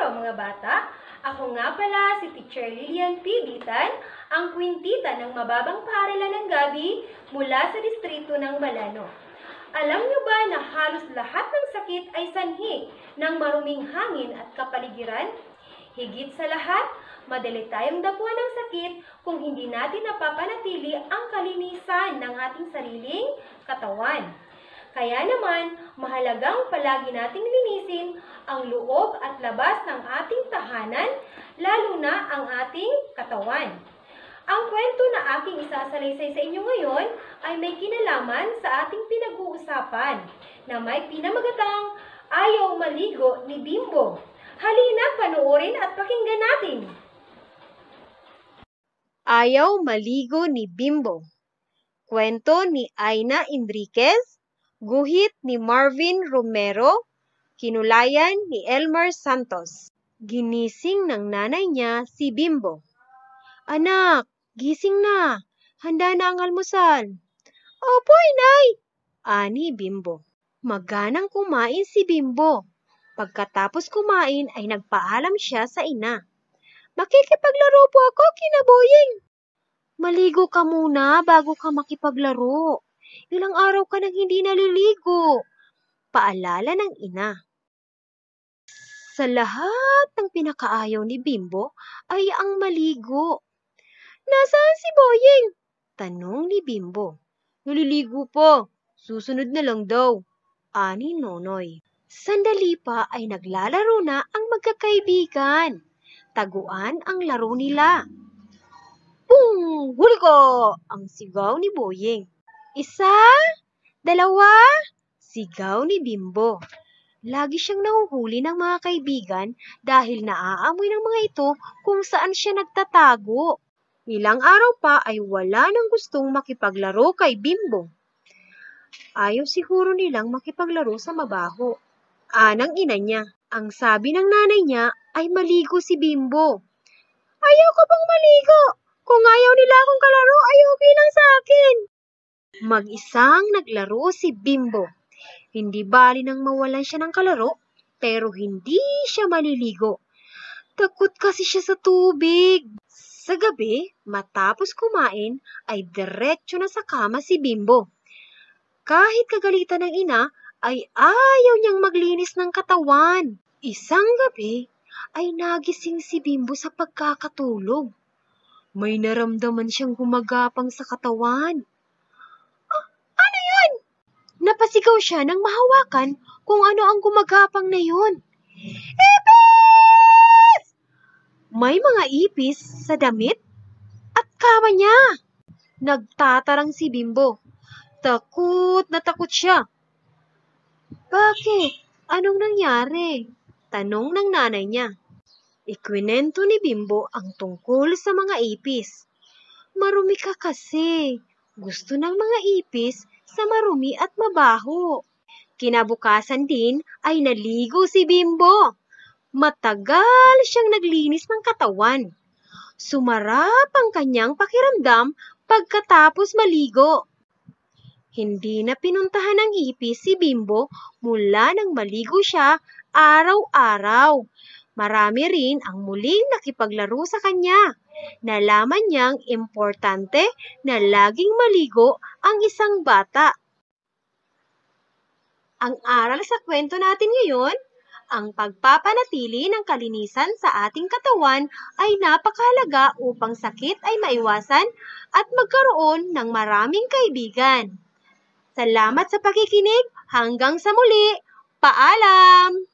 araw mga bata! Ako nga pala si Teacher Lillian P. Gitan, ang kwintita ng mababang paaralan ng gabi mula sa distrito ng Balano. Alam niyo ba na halos lahat ng sakit ay sanhi ng maruming hangin at kapaligiran? Higit sa lahat, madali tayong dapuan ng sakit kung hindi natin napapanatili ang kalinisan ng ating sariling katawan. Kaya naman, mahalagang palagi nating linisin ang loob at labas ng ating tahanan, lalo na ang ating katawan. Ang kwento na aking isasalaysay sa inyo ngayon ay may kinalaman sa ating pinag-uusapan na may pinamagatang Ayaw Maligo ni Bimbo. Halina panoorin at pakinggan natin. Ayaw Maligo ni Bimbo Kwento ni Aina Enriquez Guhit ni Marvin Romero, kinulayan ni Elmer Santos. Ginising ng nanay niya si Bimbo. Anak, gising na. Handa na ang almusal. Opo, inay! Ani Bimbo. Maganang kumain si Bimbo. Pagkatapos kumain ay nagpaalam siya sa ina. Makikipaglaro po ako, kinaboying. Maligo ka muna bago ka makipaglaro. Ilang araw ka nang hindi naliligo. Paalala ng ina. Sa lahat ng pinakaayaw ni Bimbo ay ang maligo. Nasaan si Boying? Tanong ni Bimbo. Naliligo po. Susunod na lang daw. Ani Nonoy. Sandali pa ay naglalaro na ang magkakaibigan. Taguan ang laro nila. Pung! Huli ko! Ang sigaw ni Boying. Isa, dalawa, sigaw ni Bimbo. Lagi siyang nahuhuli ng mga kaibigan dahil naaamoy ng mga ito kung saan siya nagtatago. Ilang araw pa ay wala nang gustong makipaglaro kay Bimbo. Ayaw siguro nilang makipaglaro sa mabaho. Anang ina niya. Ang sabi ng nanay niya ay maligo si Bimbo. Ayaw ko pang maligo. Kung ayaw nila akong kalaro, ay okay lang sa akin. Mag-isang naglaro si Bimbo. Hindi bali nang mawalan siya ng kalaro, pero hindi siya maliligo. Takot kasi siya sa tubig. Sa gabi, matapos kumain, ay diretsyo na sa kama si Bimbo. Kahit kagalitan ng ina, ay ayaw niyang maglinis ng katawan. Isang gabi, ay nagising si Bimbo sa pagkakatulog. May naramdaman siyang gumagapang sa katawan. Napasigaw siya nang mahawakan kung ano ang gumagapang na yun. Ipis! May mga ipis sa damit at kama niya. Nagtatarang si Bimbo. Takot na takot siya. Bakit? Anong nangyari? Tanong ng nanay niya. Ikwinento ni Bimbo ang tungkol sa mga ipis. Marumi ka kasi. Gusto ng mga ipis sa marumi at mabaho. Kinabukasan din ay naligo si Bimbo. Matagal siyang naglinis ng katawan. Sumarap ang kanyang pakiramdam pagkatapos maligo. Hindi na pinuntahan ng ipis si Bimbo mula nang maligo siya araw-araw. Marami rin ang muling nakipaglaro sa kanya. Nalaman niyang importante na laging maligo ang isang bata. Ang aral sa kwento natin ngayon, ang pagpapanatili ng kalinisan sa ating katawan ay napakahalaga upang sakit ay maiwasan at magkaroon ng maraming kaibigan. Salamat sa pakikinig. Hanggang sa muli. Paalam!